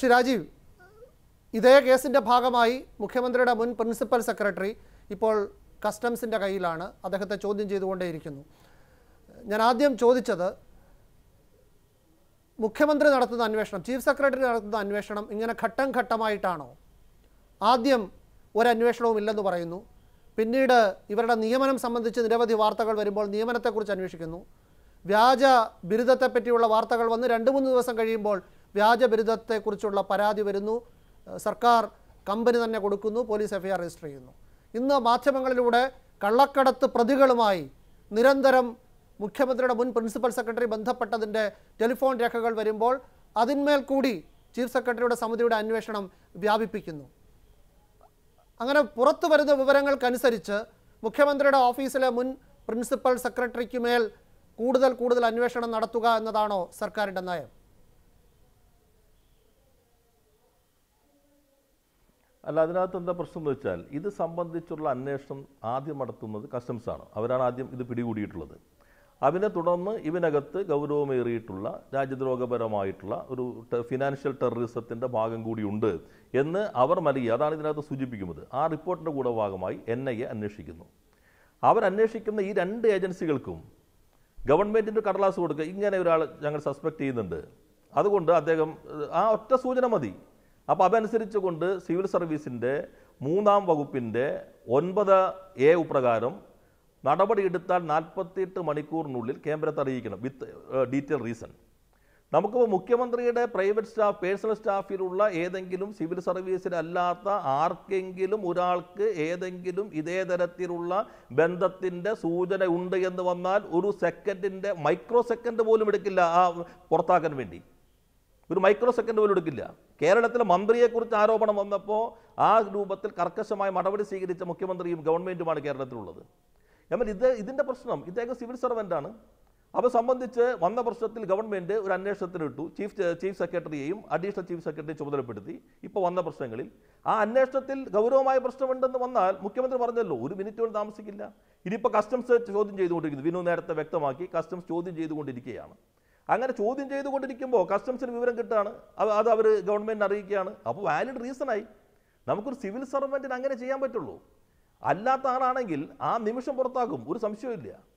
ശ്രീ രാജീവ് ഇതേ കേസിൻ്റെ ഭാഗമായി മുഖ്യമന്ത്രിയുടെ മുൻ പ്രിൻസിപ്പൽ സെക്രട്ടറി ഇപ്പോൾ കസ്റ്റംസിൻ്റെ കയ്യിലാണ് അദ്ദേഹത്തെ ചോദ്യം ചെയ്തുകൊണ്ടേയിരിക്കുന്നു ഞാൻ ആദ്യം ചോദിച്ചത് മുഖ്യമന്ത്രി നടത്തുന്ന അന്വേഷണം ചീഫ് സെക്രട്ടറി നടത്തുന്ന അന്വേഷണം ഇങ്ങനെ ഘട്ടം ഘട്ടമായിട്ടാണോ ആദ്യം ഒരന്വേഷണവും ഇല്ലെന്ന് പറയുന്നു പിന്നീട് ഇവരുടെ നിയമനം സംബന്ധിച്ച് നിരവധി വാർത്തകൾ വരുമ്പോൾ നിയമനത്തെക്കുറിച്ച് അന്വേഷിക്കുന്നു വ്യാജ ബിരുദത്തെപ്പറ്റിയുള്ള വാർത്തകൾ വന്ന് രണ്ട് മൂന്ന് ദിവസം കഴിയുമ്പോൾ വ്യാജബിരുദത്തെക്കുറിച്ചുള്ള പരാതി വരുന്നു സർക്കാർ കമ്പനി തന്നെ കൊടുക്കുന്നു പോലീസ് എഫ്ഐആർ രജിസ്റ്റർ ചെയ്യുന്നു ഇന്ന് മാധ്യമങ്ങളിലൂടെ കള്ളക്കടത്ത് പ്രതികളുമായി നിരന്തരം മുഖ്യമന്ത്രിയുടെ മുൻ പ്രിൻസിപ്പൽ സെക്രട്ടറി ബന്ധപ്പെട്ടതിൻ്റെ ടെലിഫോൺ രേഖകൾ വരുമ്പോൾ അതിന്മേൽ കൂടി ചീഫ് സെക്രട്ടറിയുടെ സമിതിയുടെ അന്വേഷണം വ്യാപിപ്പിക്കുന്നു അങ്ങനെ പുറത്തു വരുന്ന വിവരങ്ങൾക്കനുസരിച്ച് മുഖ്യമന്ത്രിയുടെ ഓഫീസിലെ മുൻ പ്രിൻസിപ്പൽ സെക്രട്ടറിക്കുമേൽ കൂടുതൽ കൂടുതൽ അന്വേഷണം നടത്തുക എന്നതാണോ സർക്കാരിൻ്റെ നയം അല്ല അതിനകത്ത് എന്താ പ്രശ്നം എന്ന് വെച്ചാൽ ഇത് സംബന്ധിച്ചുള്ള അന്വേഷണം ആദ്യം നടത്തുന്നത് കസ്റ്റംസ് ആണ് അവരാണ് ആദ്യം ഇത് പിടികൂടിയിട്ടുള്ളത് അതിനെ തുടർന്ന് ഇവനകത്ത് ഗൗരവമേറിയിട്ടുള്ള രാജ്യദ്രോഹപരമായിട്ടുള്ള ഒരു ഫിനാൻഷ്യൽ ടെററിസത്തിൻ്റെ ഭാഗം കൂടിയുണ്ട് എന്ന് അവർ നൽകി അതാണ് ഇതിനകത്ത് സൂചിപ്പിക്കുന്നത് ആ റിപ്പോർട്ടിൻ്റെ കൂടെ ഭാഗമായി എൻ ഐ എ അന്വേഷിക്കുന്നു അവരന്വേഷിക്കുന്ന ഈ രണ്ട് ഏജൻസികൾക്കും ഗവൺമെൻറ്റിൻ്റെ കടലാസ് കൊടുക്കുക ഇങ്ങനെ ഒരാൾ ഞങ്ങൾ സസ്പെക്ട് ചെയ്യുന്നുണ്ട് അതുകൊണ്ട് അദ്ദേഹം ആ ഒറ്റ സൂചന മതി അപ്പോൾ അതനുസരിച്ച് കൊണ്ട് സിവിൽ സർവീസിൻ്റെ മൂന്നാം വകുപ്പിൻ്റെ ഒൻപത് എ ഉപ്രകാരം നടപടിയെടുത്താൽ നാൽപ്പത്തിയെട്ട് മണിക്കൂറിനുള്ളിൽ കേന്ദ്രത്തെ അറിയിക്കണം വിത്ത് ഡീറ്റെയിൽ റീസൺ നമുക്കിപ്പോൾ മുഖ്യമന്ത്രിയുടെ പ്രൈവറ്റ് സ്റ്റാഫ് പേഴ്സണൽ സ്റ്റാഫിലുള്ള ഏതെങ്കിലും സിവിൽ സർവീസിലല്ലാത്ത ആർക്കെങ്കിലും ഒരാൾക്ക് ഏതെങ്കിലും ഇതേ തരത്തിലുള്ള ബന്ധത്തിൻ്റെ സൂചന ഉണ്ട് എന്ന് വന്നാൽ ഒരു സെക്കൻഡിൻ്റെ മൈക്രോ സെക്കൻഡ് പോലും എടുക്കില്ല ആ പുറത്താക്കാൻ വേണ്ടി ഒരു മൈക്രോ സെക്കൻഡ് പോലും എടുക്കില്ല കേരളത്തിലെ മന്ത്രിയെക്കുറിച്ച് ആരോപണം വന്നപ്പോൾ ആ രൂപത്തിൽ കർക്കശമായ നടപടി സ്വീകരിച്ച മുഖ്യമന്ത്രിയും ഗവൺമെൻറ്റുമാണ് കേരളത്തിലുള്ളത് എന്നാൽ ഇത് ഇതിൻ്റെ പ്രശ്നം ഇദ്ദേഹം സിവിൽ സർവൻ്റാണ് അപ്പോൾ സംബന്ധിച്ച് വന്ന പ്രശ്നത്തിൽ ഗവൺമെൻറ് ഒരു അന്വേഷണത്തിന് ഇട്ടു ചീഫ് ചീഫ് സെക്രട്ടറിയെയും അഡീഷണൽ ചീഫ് സെക്രട്ടറി ചുമതലപ്പെടുത്തി ഇപ്പോൾ വന്ന പ്രശ്നങ്ങളിൽ ആ അന്വേഷണത്തിൽ ഗൗരവമായ പ്രശ്നമുണ്ടെന്ന് വന്നാൽ മുഖ്യമന്ത്രി പറഞ്ഞല്ലോ ഒരു മിനിറ്റ് പോലും താമസിക്കില്ല ഇനിയിപ്പോൾ കസ്റ്റംസ് ചോദ്യം ചെയ്തുകൊണ്ടിരിക്കുന്നു വിനു നേരത്തെ വ്യക്തമാക്കി കസ്റ്റംസ് ചോദ്യം ചെയ്തുകൊണ്ടിരിക്കുകയാണ് അങ്ങനെ ചോദ്യം ചെയ്തുകൊണ്ടിരിക്കുമ്പോൾ കസ്റ്റംസിന് വിവരം കിട്ടുകയാണ് അത് അവർ ഗവൺമെൻറ് അറിയിക്കുകയാണ് അപ്പോൾ വാലിഡ് റീസണായി നമുക്കൊരു സിവിൽ സർവൻറ്റിന് അങ്ങനെ ചെയ്യാൻ പറ്റുള്ളൂ അല്ലാത്ത ആളാണെങ്കിൽ ആ നിമിഷം പുറത്താക്കും ഒരു സംശയവും